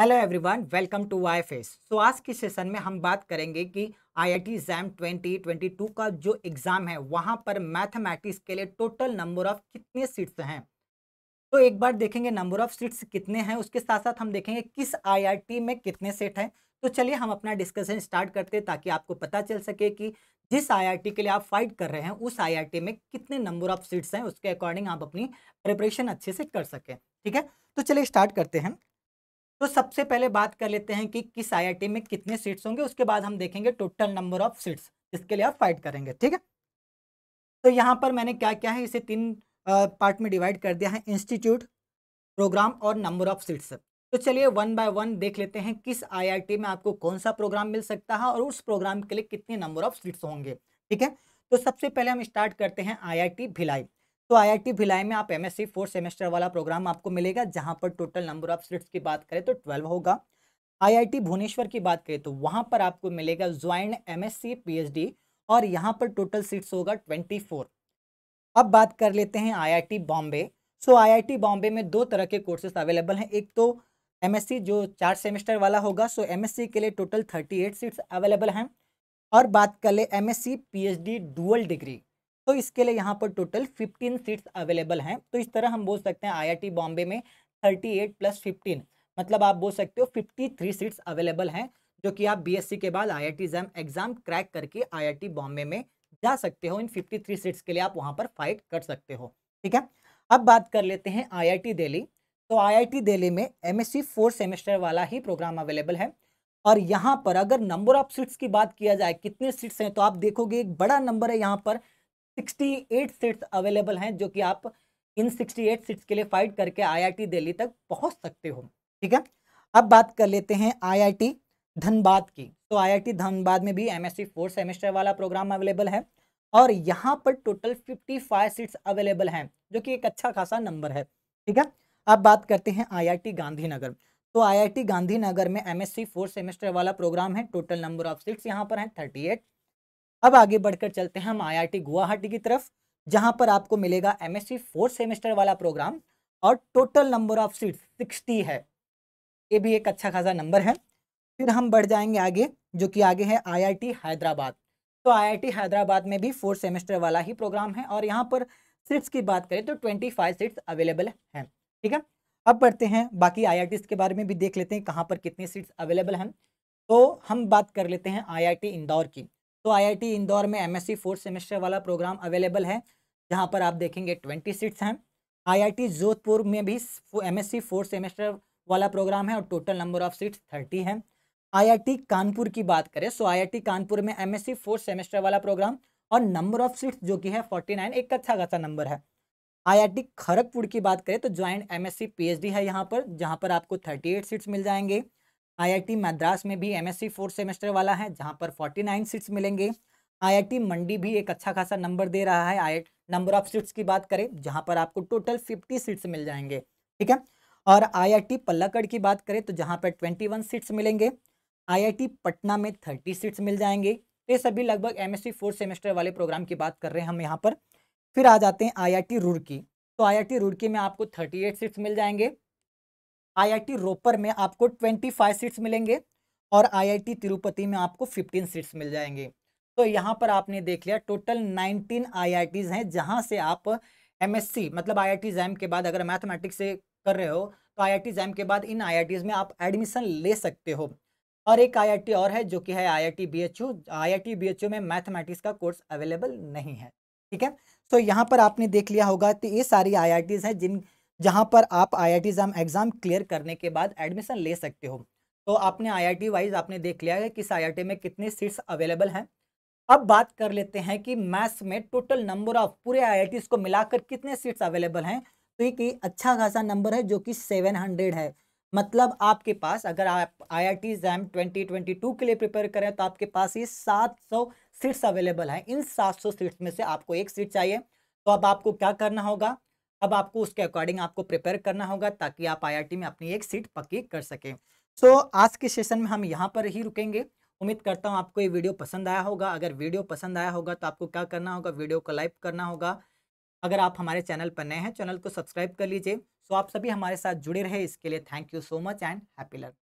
hello everyone welcome to I face so आज के session में हम बात करेंगे कि आईआईटी एग्जाम 2022 का जो एग्ज़ाम है वहाँ पर मैथमेटिक्स के लिए टोटल नंबर ऑफ कितने सीट्स हैं तो एक बार देखेंगे नंबर ऑफ सीट्स कितने हैं उसके साथ साथ हम देखेंगे किस आईआईटी में कितने सीट हैं तो चलिए हम अपना डिस्कशन स्टार्ट करते हैं ताकि आपको पता चल सके कि जिस आई के लिए आप फाइट कर रहे हैं उस आई में कितने नंबर ऑफ सीट्स हैं उसके अकॉर्डिंग आप अपनी प्रिपरेशन अच्छे से कर सकें ठीक है तो चलिए स्टार्ट करते हैं तो सबसे पहले बात कर लेते हैं कि किस आई में कितने सीट्स होंगे उसके बाद हम देखेंगे टोटल नंबर ऑफ सीट्स जिसके लिए आप फाइट करेंगे ठीक है तो यहाँ पर मैंने क्या क्या है इसे तीन पार्ट में डिवाइड कर दिया है इंस्टीट्यूट प्रोग्राम और नंबर ऑफ सीट्स तो चलिए वन बाय वन देख लेते हैं किस आईआईटी में आपको कौन सा प्रोग्राम मिल सकता है और उस प्रोग्राम के लिए कितने नंबर ऑफ सीट्स होंगे ठीक है तो सबसे पहले हम स्टार्ट करते हैं आईआईटी भिलाई तो आईआईटी भिलाई में आप एमएससी फोर्थ सेमेस्टर वाला प्रोग्राम आपको मिलेगा जहां पर टोटल नंबर ऑफ सीट्स की बात करें तो ट्वेल्व होगा आईआईटी भुवनेश्वर की बात करें तो वहां पर आपको मिलेगा ज्वाइंट एमएससी पीएचडी और यहां पर टोटल सीट्स होगा ट्वेंटी फोर अब बात कर लेते हैं आई बॉम्बे सो आई बॉम्बे में दो तरह के कोर्सेज अवेलेबल हैं एक तो एम जो चार सेमेस्टर वाला होगा सो एम के लिए total thirty eight seats available हैं और बात कर ले एम एस डुअल डिग्री तो इसके लिए यहाँ पर टोटल 15 सीट्स अवेलेबल हैं तो इस तरह हम बोल सकते हैं आईआईटी बॉम्बे में 38 प्लस 15 मतलब आप बोल सकते हो 53 सीट्स अवेलेबल हैं जो कि आप बीएससी e के बाद आईआईटी एग्जाम एग्जाम क्रैक करके आईआईटी बॉम्बे में जा सकते हो इन 53 सीट्स के लिए आप वहाँ पर फाइट कर सकते हो ठीक है अब बात कर लेते हैं आईआईटी दिल्ली तो आईआईटी दिल्ली में एम एस सेमेस्टर वाला ही प्रोग्राम अवेलेबल है और यहाँ पर अगर नंबर ऑफ सीट्स की बात किया जाए कितने सीट्स हैं तो आप देखोगे एक बड़ा नंबर है यहाँ पर 68 सीट्स अवेलेबल हैं जो कि आप इन 68 सीट्स के लिए फाइट करके आईआईटी दिल्ली तक पहुंच सकते हो ठीक है अब बात कर लेते हैं आईआईटी धनबाद की तो आईआईटी धनबाद में भी एमएससी फोर सेमेस्टर वाला प्रोग्राम अवेलेबल है और यहाँ पर टोटल 55 सीट्स अवेलेबल हैं जो कि एक अच्छा खासा नंबर है ठीक है अब बात करते हैं आईआईटी गांधीनगर तो आईआईटी गांधीनगर में एमएससी फोर्थ सेमेस्टर वाला प्रोग्राम है टोटल नंबर ऑफ सीट्स यहाँ पर हैं एट अब आगे बढ़कर चलते हैं हम आईआईटी गुवाहाटी की तरफ जहां पर आपको मिलेगा एमएससी फोर्थ सेमेस्टर वाला प्रोग्राम और total number of seat sixty है ये भी एक अच्छा खासा नंबर है फिर हम बढ़ जाएंगे आगे जो कि आगे है टी हैदराबाद तो टी हैदराबाद में भी फोर्थ सेमेस्टर वाला ही प्रोग्राम है और यहाँ पर सीट्स की बात करें तो ट्वेंटी फाइव सीट्स अवेलेबल हैं ठीक है अब बढ़ते हैं बाकी आई के बारे में भी देख लेते हैं कहाँ पर कितनी सीट्स अवेलेबल हैं तो हम बात कर लेते हैं आई इंदौर की तो आईआईटी इंदौर में एमएससी फोर्थ सेमेस्टर वाला प्रोग्राम अवेलेबल है जहाँ पर आप देखेंगे ट्वेंटी सीट्स हैं आईआईटी जोधपुर में भी एमएससी फोर्थ सेमेस्टर वाला प्रोग्राम है और total number of seats thirty है आईआईटी कानपुर की बात करें सो आईआईटी कानपुर में एमएससी फोर्थ सेमेस्टर वाला प्रोग्राम और नंबर ऑफ सीट्स जो कि है फोर्टी नाइन एक अच्छा खासा नंबर है आईआईटी खड़गपुर की बात करें तो ज्वाइंट एमएससी पीएचडी है यहाँ पर जहाँ पर आपको थर्टी एट सीट्स मिल जाएंगे आईआईटी मद्रास में भी एमएससी फोर्थ सेमेस्टर वाला है जहाँ पर फोर्टी नाइन सीट्स मिलेंगे आईआईटी मंडी भी एक अच्छा खासा नंबर दे रहा है आई नंबर ऑफ सीट्स की बात करें जहाँ पर आपको टोटल फिफ्टी सीट्स मिल जाएंगे ठीक है और आई पल्लकड़ की बात करें तो जहाँ पर ट्वेंटी वन सीट्स मिलेंगे आई पटना में थर्टी सीट्स मिल जाएंगे तो ये सभी लगभग सी फोर्थ सेमेस्टर वाले प्रोग्राम की बात कर रहे हैं हम यहाँ पर फिर आ जाते हैं आईआईटी रुड़की तो आईआईटी रुड़की में आपको थर्टी एट सीट्स मिल जाएंगे आईआईटी रोपर में आपको 25 सीट्स मिलेंगे और आईआईटी तिरुपति में आपको 15 सीट्स मिल जाएंगे तो यहाँ पर आपने देख लिया टोटल 19 आईआईटीज़ हैं जहाँ से आप एमएससी मतलब आईआईटी आई के बाद अगर मैथमेटिक्स से कर रहे हो तो आईआईटी जैम के बाद इन आईआईटीज़ में आप एडमिशन ले सकते हो और एक आई और है जो कि है आई आई आईआईटी बीएचयू में मैथमेटिक्स का कोर्स अवेलेबल नहीं है ठीक है सो so, यहाँ पर आपने देख लिया होगा तो ये सारी आई हैं जिन जहाँ पर आप आई आई एग्ज़ाम क्लियर करने के बाद एडमिशन ले सकते हो तो आपने आई वाइज आपने देख लिया है किस आई में कितने सीट्स अवेलेबल हैं अब बात कर लेते हैं कि मैथ्स में टोटल नंबर ऑफ पूरे आई को मिलाकर कितने सीट्स अवेलेबल हैं तो ये अच्छा खासा नंबर है जो कि 700 है मतलब आपके पास अगर आप I I T exam twenty के लिए प्रिपेयर करें तो आपके पास ये 700 सीट्स अवेलेबल हैं इन 700 सीट्स में से आपको एक सीट चाहिए तो अब आपको क्या करना होगा अब आपको उसके अकॉर्डिंग आपको प्रिपेयर करना होगा ताकि आप आई में अपनी एक सीट पक्की कर सकें सो so, आज के सेशन में हम यहाँ पर ही रुकेंगे उम्मीद करता हूँ आपको ये वीडियो पसंद आया होगा अगर वीडियो पसंद आया होगा तो आपको क्या करना होगा वीडियो को लाइक करना होगा अगर आप हमारे चैनल पर नए हैं चैनल को सब्सक्राइब कर लीजिए सो so, आप सभी हमारे साथ जुड़े रहे इसके लिए thank you so much and happy learn